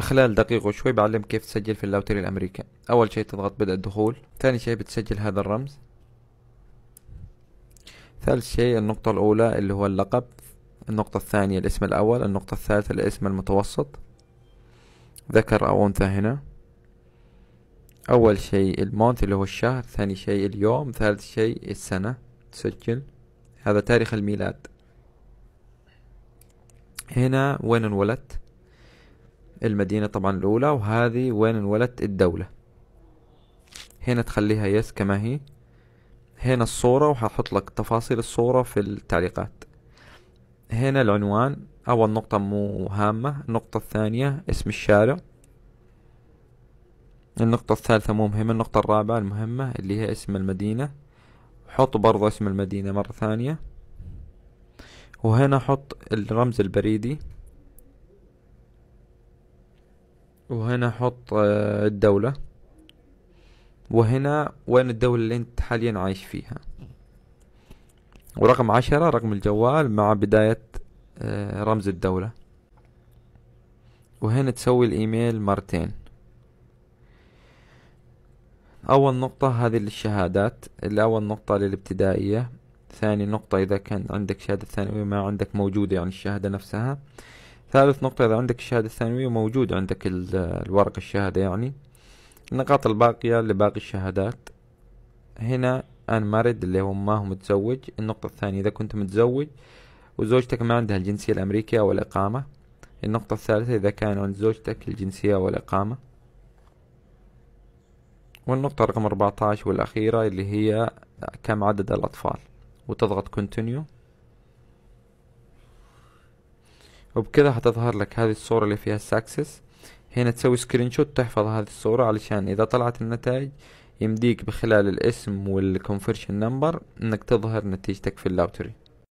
خلال دقيقة وشوي بعلم كيف تسجل في اللوتري الأمريكا أول شيء تضغط بدء الدخول ثاني شيء بتسجل هذا الرمز ثالث شيء النقطة الأولى اللي هو اللقب النقطة الثانية الاسم الأول النقطة الثالثة الاسم المتوسط ذكر أو أنثى هنا أول شيء المونث اللي هو الشهر ثاني شيء اليوم ثالث شيء السنة تسجل هذا تاريخ الميلاد هنا وين انولدت المدينة طبعا الأولى وهذه وين انولدت الدولة هنا تخليها يس كما هي هنا الصورة وححط لك تفاصيل الصورة في التعليقات هنا العنوان أول نقطة مو هامة النقطة الثانية اسم الشارع النقطة الثالثة مو مهمة النقطة الرابعة المهمة اللي هي اسم المدينة حط برضه اسم المدينة مرة ثانية وهنا حط الرمز البريدي وهنا حط آه، الدولة وهنا وين الدولة اللي انت حاليا عايش فيها ورقم عشرة رقم الجوال مع بداية آه، رمز الدولة وهنا تسوي الايميل مرتين اول نقطة هذه للشهادات اللي اول نقطة للابتدائية ثاني نقطة اذا كان عندك شهادة ثانوية ما عندك موجودة يعني الشهادة نفسها ثالث نقطة إذا عندك الشهادة الثانوية موجود عندك الورق الشهادة يعني النقاط الباقية لباقي الشهادات هنا أن مارد اللي هو ما هو متزوج النقطة الثانية إذا كنت متزوج وزوجتك ما عندها الجنسية الأمريكية أو الإقامة النقطة الثالثة إذا كان عند زوجتك الجنسية والإقامة والنقطة رقم 14 والأخيرة اللي هي كم عدد الأطفال وتضغط continue وبكذا هتظهر لك هذه الصورة اللي فيها الساكسس هنا تسوي سكرين شوت تحفظ هذه الصورة علشان إذا طلعت النتائج يمديك بخلال الاسم والكونفرشن نمبر انك تظهر نتيجتك في اللاوتري